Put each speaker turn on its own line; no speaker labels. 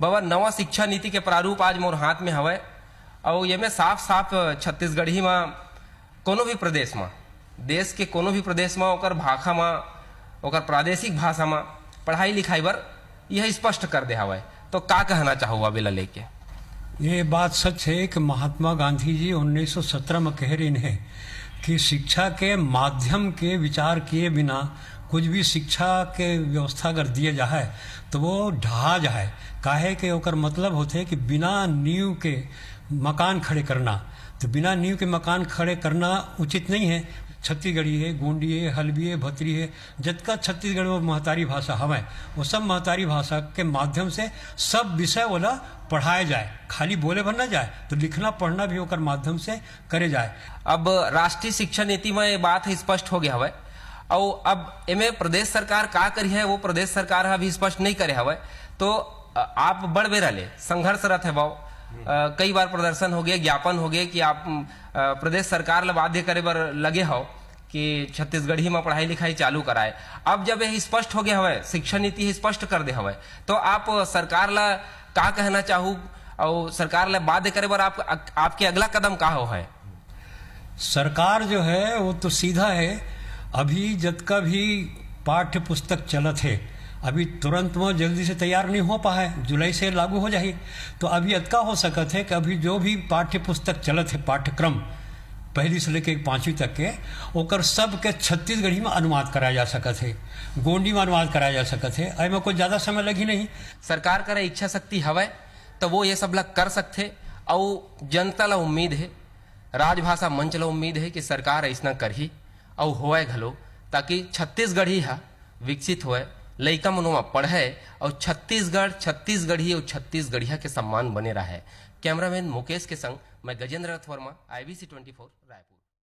बाबा नवा शिक्षा नीति के प्रारूप आज मोर हाथ में हवे और ये में साफ साफ छत्तीसगढ़ ही में कोनो भी प्रदेश में देश के कोनो भी प्रदेश में ओकर भाषा में ओकर प्रादेशिक भाषा में पढ़ाई लिखाई पर यह स्पष्ट कर दे हवय तो का कहना चाहो अबेला लेके
ये बात सच है कि महात्मा गांधी जी 1917 में कह रहे हैं कि शिक्षा के माध्यम के विचार किए बिना कुछ भी शिक्षा के व्यवस्था अगर दिए जाए तो वो ढहा जाए काहे के ओकर मतलब होते कि बिना नींव के मकान खड़े करना तो बिना नींव के मकान खड़े करना उचित नहीं है छत्तीसगढ़ी है गोंडी है हलबी है भतरी है जितका छत्तीसगढ़ वो महतारी भाषा हमें वो सब महतारी भाषा के माध्यम से सब विषय वाला पढ़ाए जाए खाली बोले भर ना जाए तो लिखना पढ़ना भी होकर माध्यम से करे जाए अब राष्ट्रीय शिक्षा नीति में ये बात स्पष्ट
हो गया हवा और अब एमे प्रदेश सरकार का करी है वो प्रदेश सरकार अभी स्पष्ट नहीं करे हवा तो आप बड़ बेरा ले संघर्षरत है भाव कई बार प्रदर्शन हो गए ज्ञापन हो गए कि आप प्रदेश सरकार ला बाध्य करे बर लगे हो कि छत्तीसगढ़ में पढ़ाई लिखाई चालू कराए अब जब यह स्पष्ट हो गया हवा शिक्षा नीति स्पष्ट कर दे हवा तो आप सरकार ला का कहना चाहू और सरकार ला बाध्य करे बार आप,
आपके अगला कदम का हो है सरकार जो है वो तो सीधा है अभी जद का भी पाठ्य पुस्तक चलत है अभी तुरंत में जल्दी से तैयार नहीं हो पाए जुलाई से लागू हो जाए तो अभी अतका हो सकत है कि अभी जो भी पाठ्य पुस्तक चलत है पाठ्यक्रम पहली से लेकर पाँचवीं तक के ओकर सब के छत्तीसगढ़ी में अनुवाद कराया जा सकत है गोंडी में अनुवाद कराया जा सकत है अरे में कोई ज़्यादा समय लगी नहीं सरकार करे इच्छा शक्ति हवा तो वो ये सब लग कर सकते और
जनता ला उम्मीद है राजभाषा मंच ला उम्मीद है कि सरकार ऐसा कर ही और होए घलो ताकि छत्तीसगढ़ी हा विकसित होए लैका मनो में पढ़े और छत्तीसगढ़ छत्तीसगढ़ी और छत्तीसगढ़िया के सम्मान बने रहे कैमरामैन मुकेश के संग मैं Gajendra Rath Verma I twenty four Raipur